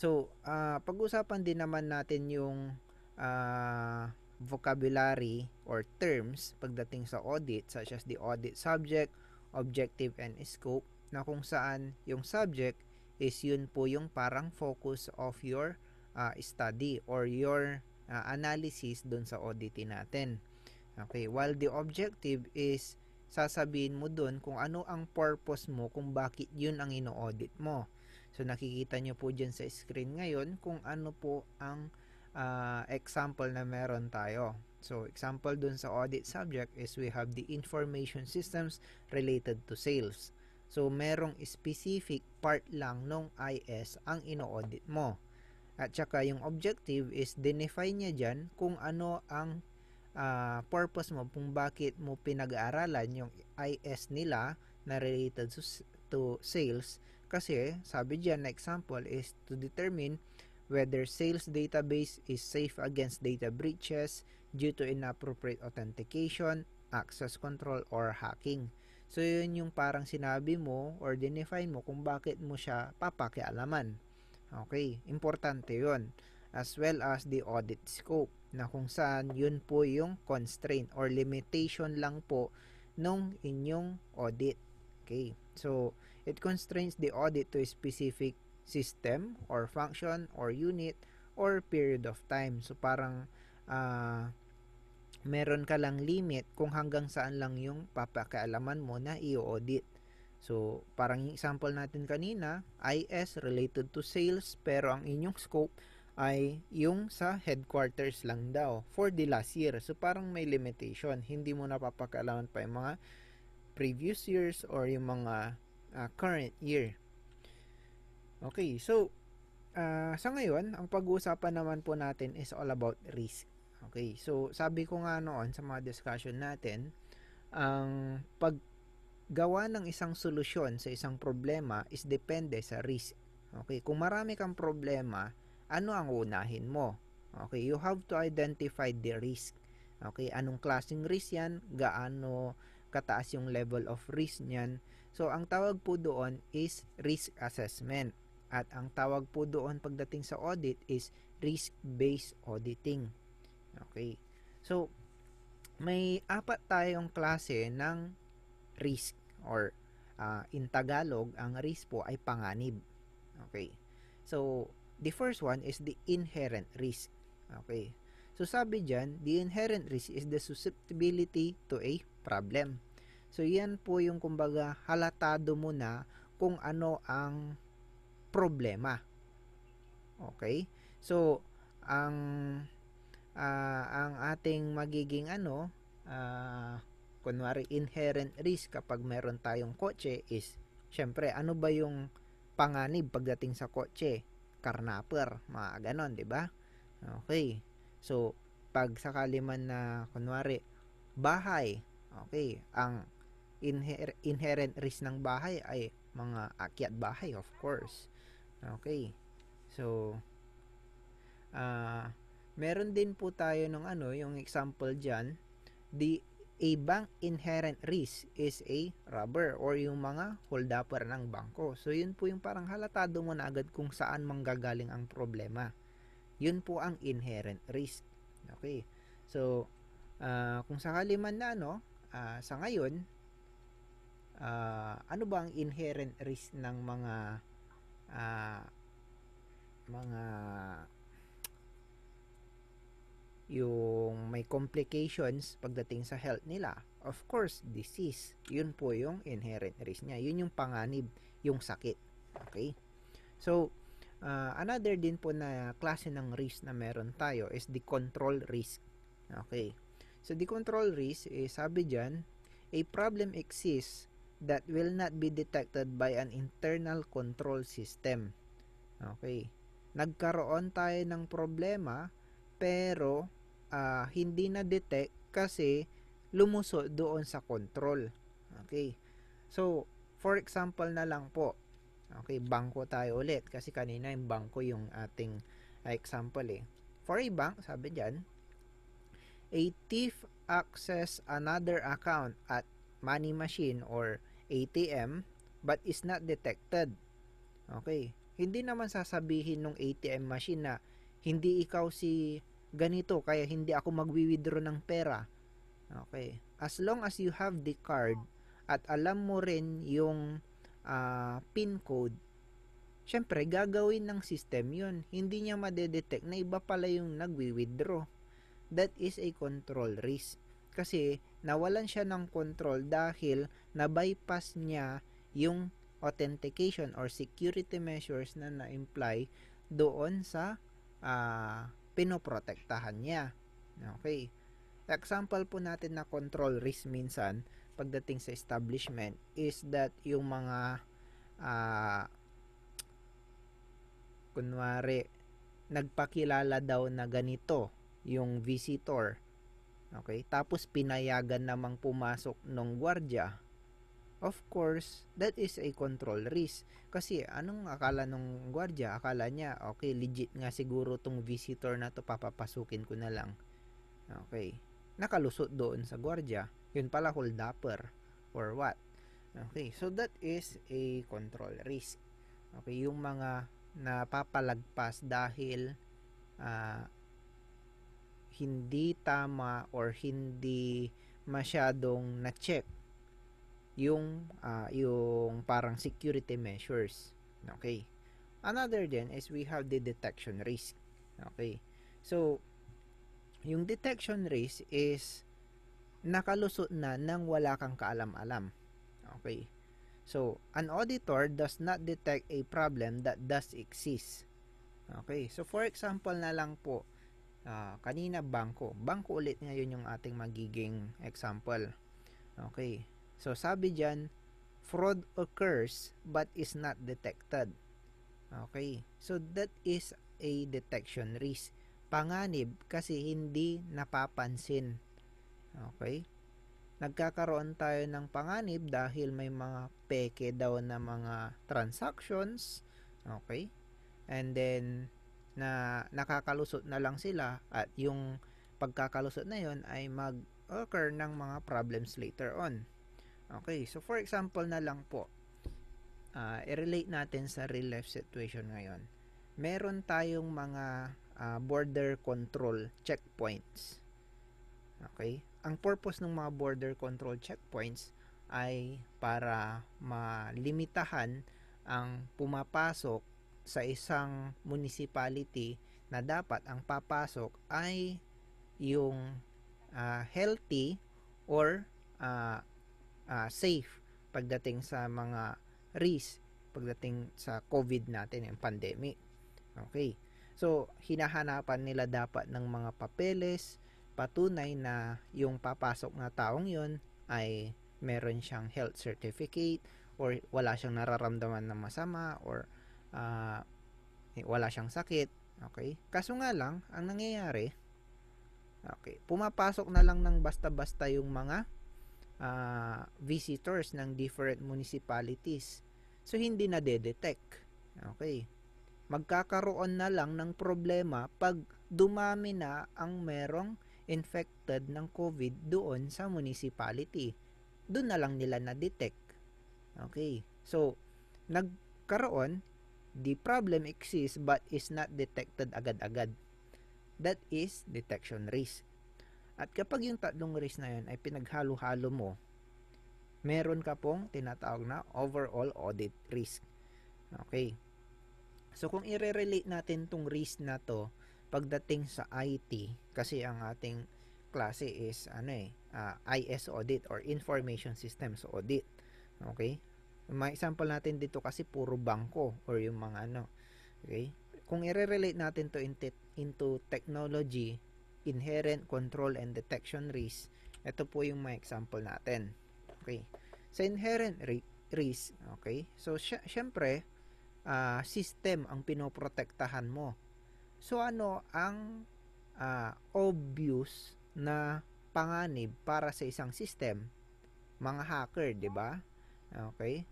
So, uh, pag-usapan din naman natin yung uh, vocabulary or terms pagdating sa audit such as the audit subject, objective, and scope na kung saan yung subject is yun po yung parang focus of your uh, study or your uh, analysis dun sa audit natin. Okay, while the objective is sasabihin mo dun kung ano ang purpose mo kung bakit yun ang ino-audit mo. So nakikita nyo po dyan sa screen ngayon kung ano po ang uh, example na meron tayo. So example dun sa audit subject is we have the information systems related to sales. So merong specific part lang ng IS ang ino-audit mo. At saka yung objective is define niya dyan kung ano ang uh, purpose mo, kung bakit mo pinag-aaralan yung IS nila na related to, to sales kasi sabi diyan na example is to determine whether sales database is safe against data breaches due to inappropriate authentication, access control, or hacking. So yun yung parang sinabi mo or define mo kung bakit mo siya papakialaman. Okay, importante yun. As well as the audit scope na kung saan yun po yung constraint or limitation lang po nung inyong audit. Okay, so It constrains the audit to a specific system or function or unit or period of time. So parang uh, meron ka lang limit kung hanggang saan lang yung papakialaman mo na i-audit. So, parang example natin kanina, IS related to sales, pero ang inyong scope ay yung sa headquarters lang daw for the last year. So, parang may limitation. Hindi mo napapakaalaman pa yung mga previous years or yung mga uh, current year. Okay, so uh, sa ngayon, ang pag-uusapan naman po natin is all about risk. Okay, so sabi ko nga noon sa mga discussion natin, ang paggawa ng isang solusyon sa isang problema is depende sa risk. Okay, kung marami kang problema, ano ang unahin mo? Okay, you have to identify the risk. Okay, anong klaseng risk yan? Gaano kataas yung level of risk niyan? So, ang tawag po doon is risk assessment. At ang tawag po doon pagdating sa audit is risk-based auditing. Okay. So, may apat tayong klase ng risk or uh, in Tagalog, ang risk po ay panganib. Okay. So, the first one is the inherent risk. Okay. So, sabi dyan, the inherent risk is the susceptibility to a problem. So yan po yung kumbaga halatado mo na kung ano ang problema. Okay? So ang uh, ang ating magiging ano uh, kunwari inherent risk kapag meron tayong kotse is syempre ano ba yung panganib pagdating sa kotse? Karnaper, mga ganon, di ba? Okay. So pag sakali man na kunwari bahay, okay, ang inher- inherent risk ng bahay ay mga akyat bahay of course. Okay. So uh, meron din po tayo ng ano, yung example diyan, the a bank inherent risk is a robber or yung mga holdupper ng bangko. So yun po yung parang halatado mo na agad kung saan manggagaling ang problema. Yun po ang inherent risk. Okay. So uh, kung sakali man na ano, uh, sa ngayon uh, ano ba ang inherent risk ng mga uh, mga yung may complications pagdating sa health nila. Of course, disease. Yun po yung inherent risk niya. Yun yung panganib, yung sakit. Okay? So, uh, another din po na klase ng risk na meron tayo is the control risk. Okay? So, the control risk, eh, sabi diyan a problem exists that will not be detected by an internal control system. Okay. Nagkaroon tayo ng problema pero uh, hindi na detect kasi lumusot doon sa control. Okay. So, for example na lang po. Okay, bangko tayo ulit kasi kanina yung bangko yung ating ah, example eh. For a bank, sabi diyan, a thief access another account at money machine or ATM but is not detected. Okay. Hindi naman sasabihin ng ATM machine na hindi ikaw si ganito kaya hindi ako magwi-withdraw ng pera. Okay. As long as you have the card at alam mo rin yung uh, PIN code, syempre gagawin ng system yun. Hindi niya madedetect na iba pala yung nagwi-withdraw. That is a control risk. Kasi nawalan siya ng control dahil na-bypass niya yung authentication or security measures na na-imply doon sa uh, pinoprotektahan niya. Okay. Example po natin na control risk minsan pagdating sa establishment is that yung mga uh, kunwari nagpakilala daw na ganito yung visitor Okay? Tapos pinayagan namang pumasok ng gwardya. Of course, that is a control risk. Kasi anong akala nung gwardya? Akala niya, okay, legit nga siguro tong visitor na to, papapasukin ko na lang. Okay. Nakalusot doon sa gwardya. Yun pala holdupper or what. Okay, so that is a control risk. Okay, yung mga napapalagpas dahil uh, hindi tama or hindi masyadong na-check yung uh, yung parang security measures. Okay. Another then is we have the detection risk. Okay. So yung detection risk is nakalusot na nang wala kang kaalam-alam. Okay. So, an auditor does not detect a problem that does exist. Okay. So, for example na lang po, Uh, kanina bangko. Bangko ulit ngayon yung ating magiging example. Okay. So sabi diyan, fraud occurs but is not detected. Okay. So that is a detection risk. Panganib kasi hindi napapansin. Okay? Nagkakaroon tayo ng panganib dahil may mga peke daw na mga transactions. Okay? And then, na nakakalusot na lang sila at yung pagkakalusot na yon ay mag-occur ng mga problems later on. Okay, so for example na lang po, uh, i-relate natin sa real life situation ngayon. Meron tayong mga uh, border control checkpoints. Okay? Ang purpose ng mga border control checkpoints ay para malimitahan ang pumapasok sa isang municipality na dapat ang papasok ay yung uh, healthy or uh, uh, safe pagdating sa mga risk pagdating sa COVID natin, yung pandemic. Okay. So, hinahanapan nila dapat ng mga papeles, patunay na yung papasok na taong yon ay meron siyang health certificate or wala siyang nararamdaman na masama or uh, wala siyang sakit. Okay? Kaso nga lang, ang nangyayari, okay, pumapasok na lang ng basta-basta yung mga uh, visitors ng different municipalities. So, hindi na de-detect. Okay? Magkakaroon na lang ng problema pag dumami na ang merong infected ng COVID doon sa municipality. Doon na lang nila na-detect. Okay? So, nagkaroon the problem exists but is not detected agad-agad. That is detection risk. At kapag yung tatlong risk na yun ay pinaghalo-halo mo, meron ka pong tinatawag na overall audit risk. Okay. So kung i-relate natin tong risk na to pagdating sa IT kasi ang ating klase is ano eh uh, ah, IS audit or information systems audit. Okay? May example natin dito kasi puro bangko or yung mga ano. Okay? Kung i-relate natin to into, into technology, inherent control and detection risk, ito po yung may example natin. Okay. Sa inherent risk, okay? So, sy- syempre, uh, system ang pinoprotektahan mo. So, ano ang uh, obvious na panganib para sa isang system? Mga hacker, di ba? Okay?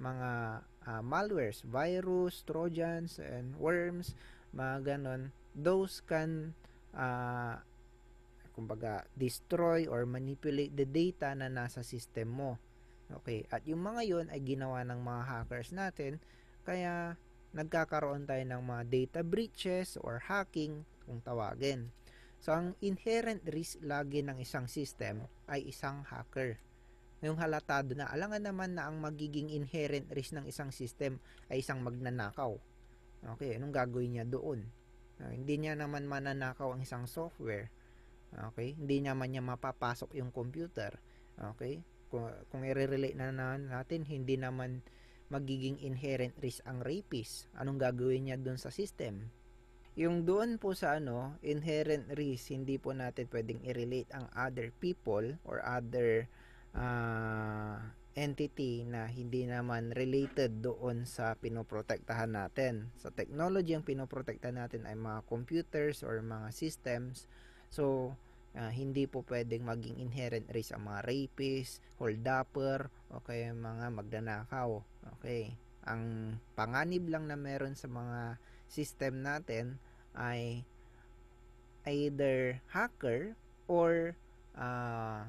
mga uh, malwares, virus, trojans, and worms, mga ganon, those can uh, kumbaga destroy or manipulate the data na nasa system mo. Okay, at yung mga yon ay ginawa ng mga hackers natin kaya nagkakaroon tayo ng mga data breaches or hacking kung tawagin. So ang inherent risk lagi ng isang system ay isang hacker ngayong halatado na alangan naman na ang magiging inherent risk ng isang system ay isang magnanakaw. Okay, anong gagawin niya doon? Uh, hindi niya naman mananakaw ang isang software. Okay, hindi naman niya mapapasok yung computer. Okay, kung, kung i-relate na natin, hindi naman magiging inherent risk ang rapist. Anong gagawin niya doon sa system? Yung doon po sa ano, inherent risk, hindi po natin pwedeng i-relate ang other people or other uh, entity na hindi naman related doon sa pinoprotektahan natin. Sa technology, ang pinoprotektahan natin ay mga computers or mga systems. So, uh, hindi po pwedeng maging inherent risk ang mga rapist, holdupper, o kaya mga magnanakaw. Okay. Ang panganib lang na meron sa mga system natin ay either hacker or uh,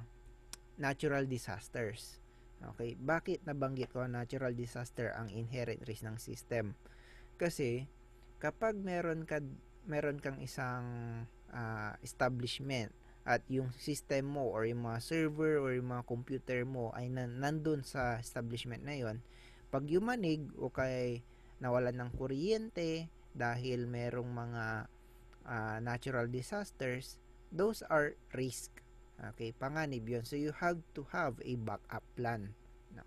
natural disasters. Okay, bakit nabanggit ko natural disaster ang inherent risk ng system? Kasi kapag meron ka meron kang isang uh, establishment at yung system mo or yung mga server or yung mga computer mo ay nandun sa establishment na yon pag yumanig o kay nawalan ng kuryente dahil merong mga uh, natural disasters those are risk Okay, panganib yun. So, you have to have a backup plan.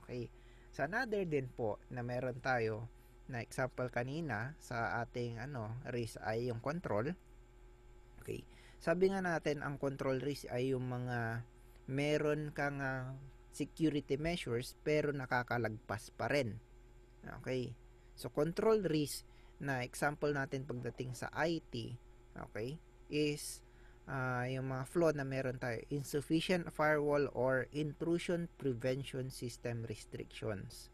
Okay. Sa so, another din po na meron tayo na example kanina sa ating ano, risk ay yung control. Okay. Sabi nga natin, ang control risk ay yung mga meron kang uh, security measures pero nakakalagpas pa rin. Okay. So, control risk na example natin pagdating sa IT, okay, is uh, yung mga flaw na meron tayo. Insufficient firewall or intrusion prevention system restrictions.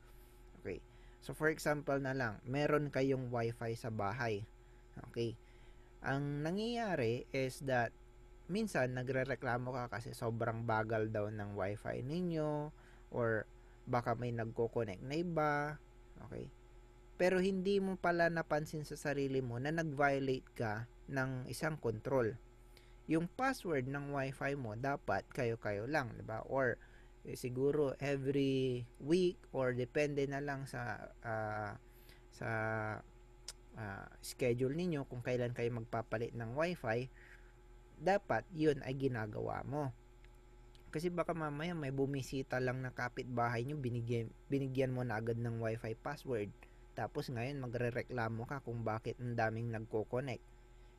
Okay. So, for example na lang, meron kayong wifi sa bahay. Okay. Ang nangyayari is that minsan nagrereklamo ka kasi sobrang bagal daw ng wifi ninyo or baka may nagko-connect na iba. Okay. Pero hindi mo pala napansin sa sarili mo na nag-violate ka ng isang control yung password ng wifi mo dapat kayo-kayo lang, 'di ba? Or eh, siguro every week or depende na lang sa uh, sa uh, schedule ninyo kung kailan kayo magpapalit ng wifi dapat yun ay ginagawa mo kasi baka mamaya may bumisita lang na kapitbahay nyo binigyan, binigyan mo na agad ng wifi password tapos ngayon magrereklamo ka kung bakit ang daming nagko-connect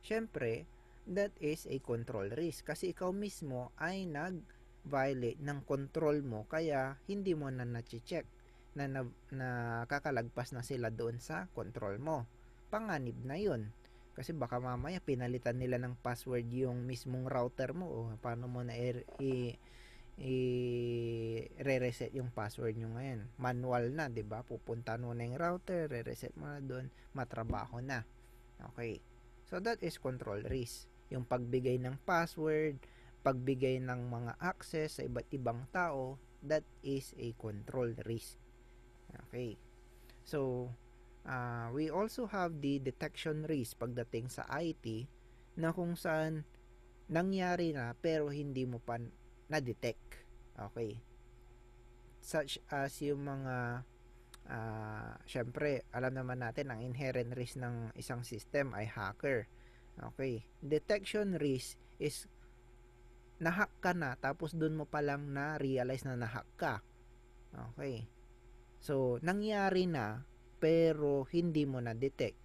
syempre that is a control risk kasi ikaw mismo ay nag-violate ng control mo kaya hindi mo na na check na nakakalagpas na, na sila doon sa control mo. Panganib na 'yon. Kasi baka mamaya pinalitan nila ng password yung mismong router mo o paano mo na i, i, re-reset yung password nyo ngayon. Manual na, 'di ba? Pupunta noon na yung router, re-reset mo na doon, matrabaho na. Okay. So that is control risk. Yung pagbigay ng password, pagbigay ng mga access sa iba't ibang tao, that is a control risk. Okay. So, uh, we also have the detection risk pagdating sa IT na kung saan nangyari na pero hindi mo pa na-detect. Okay. Such as yung mga uh, syempre, alam naman natin ang inherent risk ng isang system ay hacker. Okay. Detection risk is nahak ka na tapos doon mo pa lang na realize na nahak ka. Okay. So, nangyari na pero hindi mo na detect.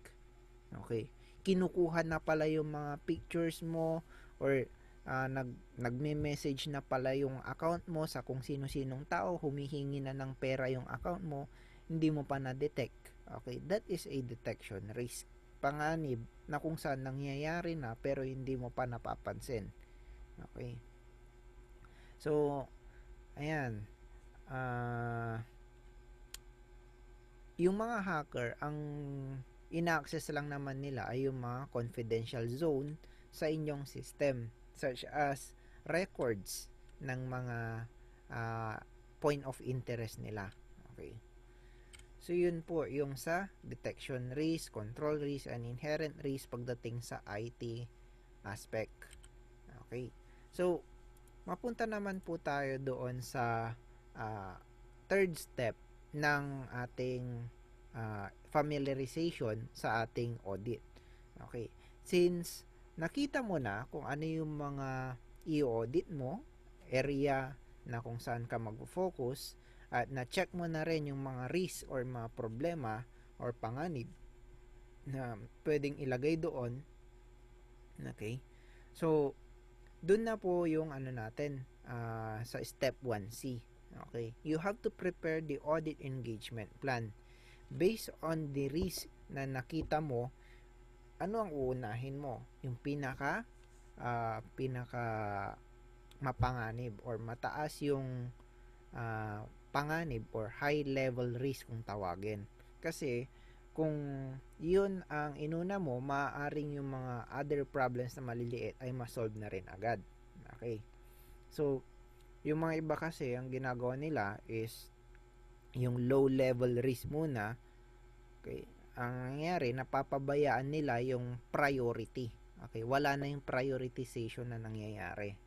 Okay. Kinukuha na pala yung mga pictures mo or uh, nag nagme-message na pala yung account mo sa kung sino-sinong tao, humihingi na ng pera yung account mo, hindi mo pa na-detect. Okay, that is a detection risk panganib na kung saan nangyayari na pero hindi mo pa napapansin. Okay. So, ayan. Uh, yung mga hacker, ang ina-access lang naman nila ay yung mga confidential zone sa inyong system such as records ng mga uh, point of interest nila. Okay. So yun po yung sa detection risk, control risk, and inherent risk pagdating sa IT aspect. Okay. So mapunta naman po tayo doon sa uh, third step ng ating uh, familiarization sa ating audit. Okay. Since nakita mo na kung ano yung mga i-audit mo, area na kung saan ka mag-focus, at na-check mo na rin yung mga risk or mga problema or panganib na pwedeng ilagay doon. Okay? So, doon na po yung ano natin uh, sa step 1C. Okay? You have to prepare the audit engagement plan based on the risk na nakita mo ano ang uunahin mo? Yung pinaka uh, pinaka mapanganib or mataas yung uh, panganib or high level risk kung tawagin. Kasi kung yun ang inuna mo, maaaring yung mga other problems na maliliit ay masolve na rin agad. Okay. So, yung mga iba kasi, ang ginagawa nila is yung low level risk muna. Okay. Ang nangyari, napapabayaan nila yung priority. Okay. Wala na yung prioritization na nangyayari.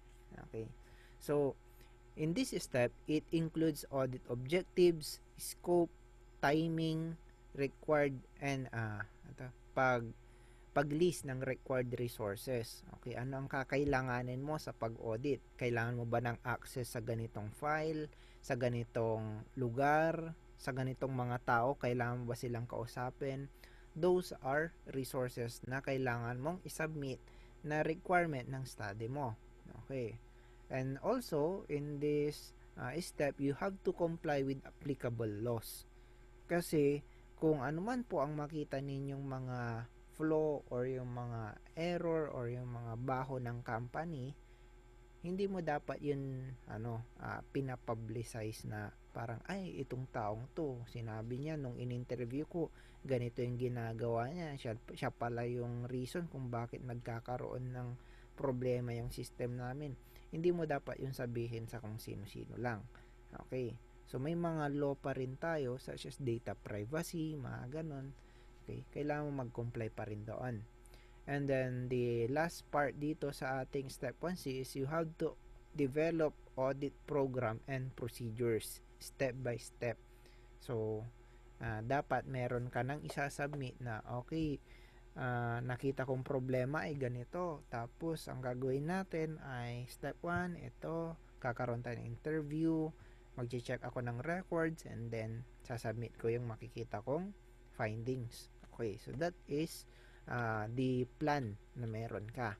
Okay. So, In this step, it includes audit objectives, scope, timing, required, and uh, ito, pag paglist ng required resources. Okay, ano ang kakailanganin mo sa pag-audit? Kailangan mo ba ng access sa ganitong file, sa ganitong lugar, sa ganitong mga tao? Kailangan mo ba silang kausapin? Those are resources na kailangan mong isubmit na requirement ng study mo. Okay. And also, in this uh, step, you have to comply with applicable laws. Kasi, kung ano man po ang makita ninyong mga flaw or yung mga error or yung mga baho ng company, hindi mo dapat yun ano uh, pinapublicize na parang ay itong taong to sinabi niya nung in-interview ko ganito yung ginagawa niya siya, siya pala yung reason kung bakit nagkakaroon ng problema yung system namin hindi mo dapat yung sabihin sa kung sino-sino lang. Okay. So, may mga law pa rin tayo such as data privacy, mga ganon. Okay. Kailangan mo mag-comply pa rin doon. And then, the last part dito sa ating step 1C is you have to develop audit program and procedures step by step. So, uh, dapat meron ka nang isasubmit na, okay, uh, nakita kong problema ay ganito. Tapos, ang gagawin natin ay step 1, ito, kakaroon tayo ng interview, magche-check ako ng records, and then, sasubmit ko yung makikita kong findings. Okay, so that is uh, the plan na meron ka.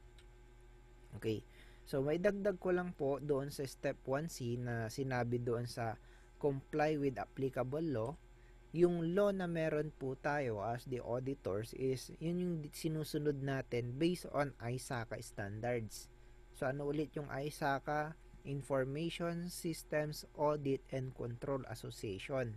Okay, so may dagdag ko lang po doon sa step 1C na sinabi doon sa comply with applicable law yung law na meron po tayo as the auditors is yun yung sinusunod natin based on ISACA standards. So ano ulit yung ISACA? Information Systems Audit and Control Association.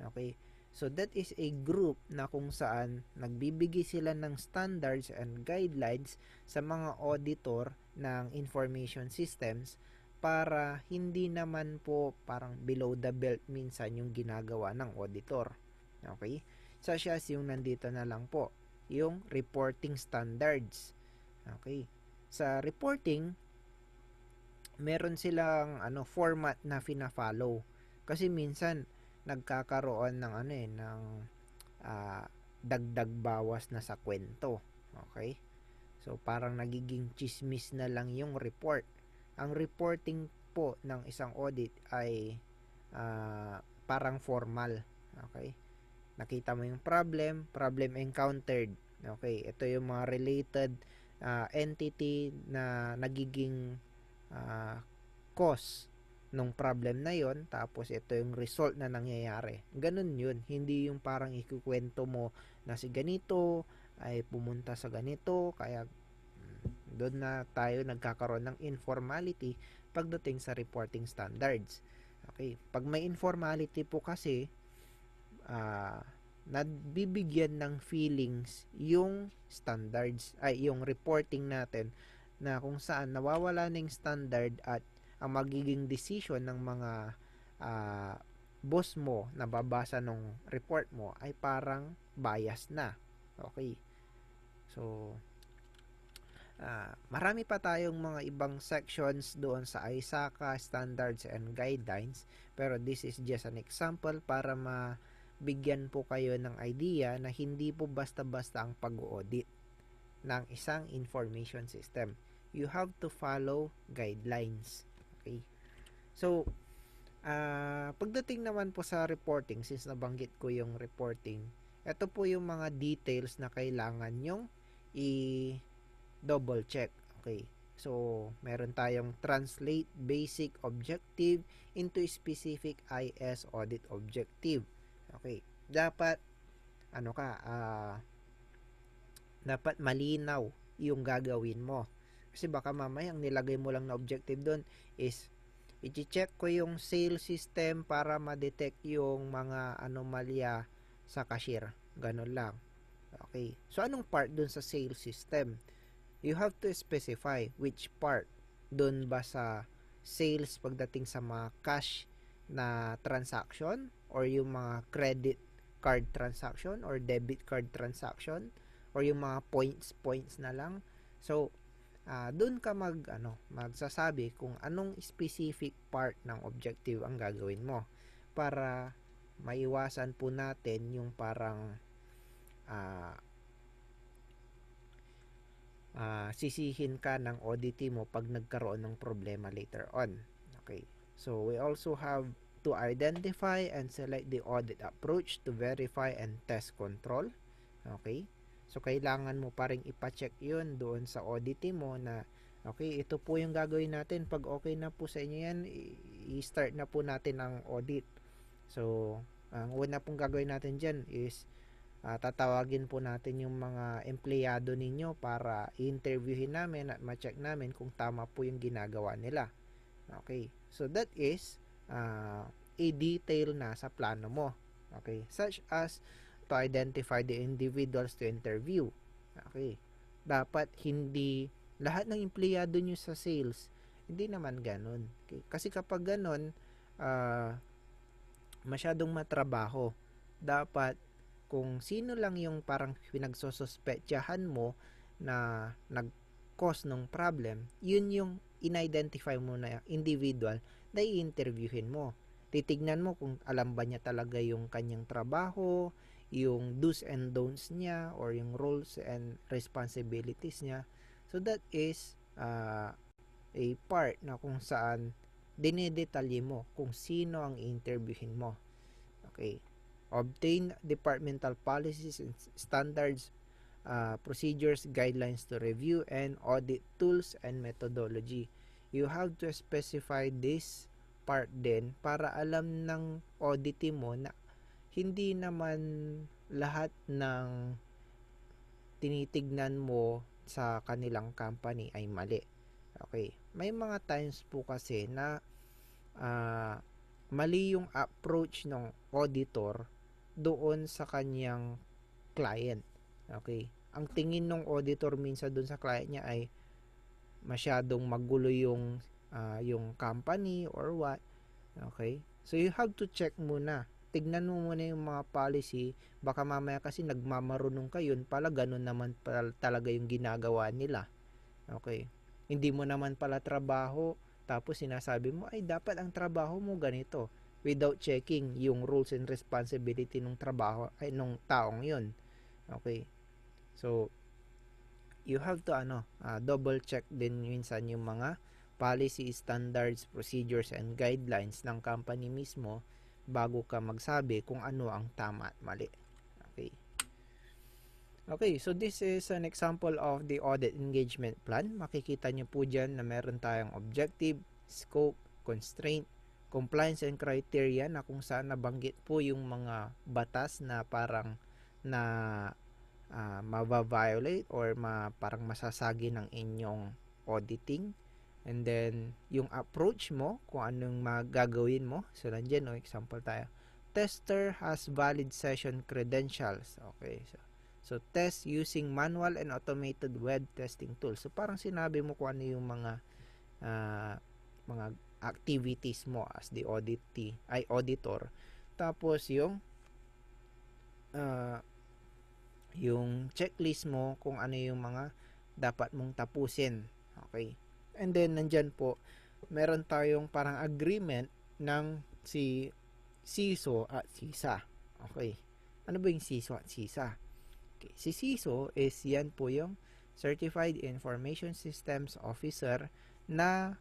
Okay? So that is a group na kung saan nagbibigay sila ng standards and guidelines sa mga auditor ng information systems para hindi naman po parang below the belt minsan yung ginagawa ng auditor. Okay? Such as yung nandito na lang po, yung reporting standards. Okay? Sa reporting, meron silang ano format na fina-follow. Kasi minsan nagkakaroon ng ano eh ng uh, dagdag bawas na sa kwento. Okay? So parang nagiging chismis na lang yung report ang reporting po ng isang audit ay uh, parang formal. Okay? Nakita mo yung problem, problem encountered. Okay, ito yung mga related uh, entity na nagiging uh, cause nung problem na yon tapos ito yung result na nangyayari. Ganun yun. Hindi yung parang ikukwento mo na si ganito ay pumunta sa ganito kaya doon na tayo nagkakaroon ng informality pagdating sa reporting standards. Okay, pag may informality po kasi uh, nabibigyan ng feelings yung standards ay yung reporting natin na kung saan nawawala ng standard at ang magiging decision ng mga uh, boss mo na babasa ng report mo ay parang bias na. Okay. So, Uh, marami pa tayong mga ibang sections doon sa ISACA standards and guidelines pero this is just an example para mabigyan po kayo ng idea na hindi po basta-basta ang pag-audit ng isang information system. You have to follow guidelines. Okay? So, uh, pagdating naman po sa reporting, since nabanggit ko yung reporting, ito po yung mga details na kailangan nyong i- double check. Okay. So, meron tayong translate basic objective into specific IS audit objective. Okay. Dapat, ano ka, uh, dapat malinaw yung gagawin mo. Kasi baka mamaya ang nilagay mo lang na objective doon is i-check ko yung sales system para ma-detect yung mga anomalya sa cashier. Ganun lang. Okay. So, anong part doon sa sales system? you have to specify which part doon ba sa sales pagdating sa mga cash na transaction or yung mga credit card transaction or debit card transaction or yung mga points points na lang so uh, ah, doon ka mag ano magsasabi kung anong specific part ng objective ang gagawin mo para maiwasan po natin yung parang uh, sisihin ka ng ODT mo pag nagkaroon ng problema later on. Okay. So we also have to identify and select the audit approach to verify and test control. Okay. So kailangan mo pa ring ipa-check 'yun doon sa ODT mo na okay, ito po yung gagawin natin. Pag okay na po sa inyo 'yan, i-start na po natin ang audit. So, ang una pong gagawin natin diyan is uh, tatawagin po natin yung mga empleyado ninyo para interviewin namin at ma-check namin kung tama po yung ginagawa nila. Okay. So that is uh, ah, a detail na sa plano mo. Okay. Such as to identify the individuals to interview. Okay. Dapat hindi lahat ng empleyado nyo sa sales, hindi naman ganun. Okay. Kasi kapag ganun, uh, masyadong matrabaho. Dapat kung sino lang yung parang pinagsosospetyahan mo na nag-cause ng problem, yun yung in-identify mo na individual na i-interviewin mo. Titignan mo kung alam ba niya talaga yung kanyang trabaho, yung do's and don'ts niya, or yung roles and responsibilities niya. So that is uh, a part na kung saan dinedetalye mo kung sino ang interviewin mo. Okay obtain departmental policies and standards, uh, procedures, guidelines to review and audit tools and methodology. You have to specify this part din para alam ng auditee mo na hindi naman lahat ng tinitignan mo sa kanilang company ay mali. Okay. May mga times po kasi na uh, mali yung approach ng auditor doon sa kanyang client. Okay? Ang tingin ng auditor minsan doon sa client niya ay masyadong magulo yung uh, yung company or what. Okay? So you have to check muna. Tignan mo muna yung mga policy. Baka mamaya kasi nagmamarunong kayo pala ganun naman pala talaga yung ginagawa nila. Okay? Hindi mo naman pala trabaho tapos sinasabi mo ay dapat ang trabaho mo ganito without checking yung rules and responsibility ng trabaho ay nung taong yon Okay. So you have to ano, uh, double check din minsan yung mga policy, standards, procedures and guidelines ng company mismo bago ka magsabi kung ano ang tama at mali. Okay. Okay, so this is an example of the audit engagement plan. Makikita nyo po dyan na meron tayong objective, scope, constraint, compliance and criteria na kung saan nabanggit po yung mga batas na parang na uh, ah, mabaviolate or ma, parang masasagi ng inyong auditing and then yung approach mo kung anong magagawin mo so nandiyan no example tayo tester has valid session credentials okay so So, test using manual and automated web testing tool So, parang sinabi mo kung ano yung mga uh, mga activities mo as the auditee, ay auditor. Tapos yung uh, yung checklist mo kung ano yung mga dapat mong tapusin. Okay. And then nandyan po meron tayong parang agreement ng si CISO at CISA Okay. Ano ba yung SISO at CISA Okay. Si CISO is yan po yung Certified Information Systems Officer na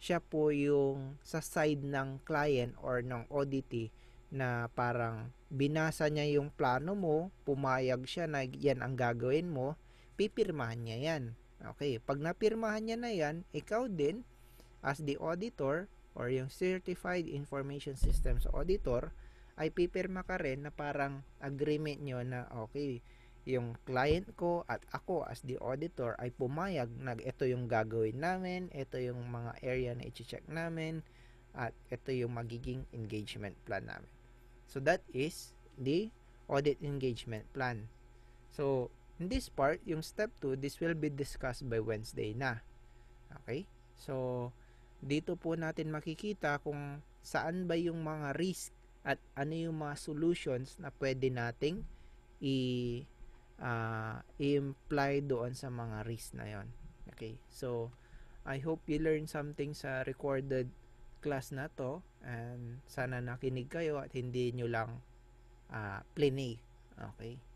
siya po yung sa side ng client or ng ODT na parang binasa niya yung plano mo, pumayag siya na yan ang gagawin mo, pipirmahan niya yan. Okay, pag napirmahan niya na yan, ikaw din as the auditor or yung Certified Information Systems Auditor ay pipirma ka rin na parang agreement nyo na okay, yung client ko at ako as the auditor ay pumayag na ito yung gagawin namin, ito yung mga area na i-check namin, at ito yung magiging engagement plan namin. So that is the audit engagement plan. So in this part, yung step 2, this will be discussed by Wednesday na. Okay? So dito po natin makikita kung saan ba yung mga risk at ano yung mga solutions na pwede nating i uh, i-imply doon sa mga risk na yon. Okay, so I hope you learn something sa recorded class na to and sana nakinig kayo at hindi nyo lang uh, ah, plinay. Okay.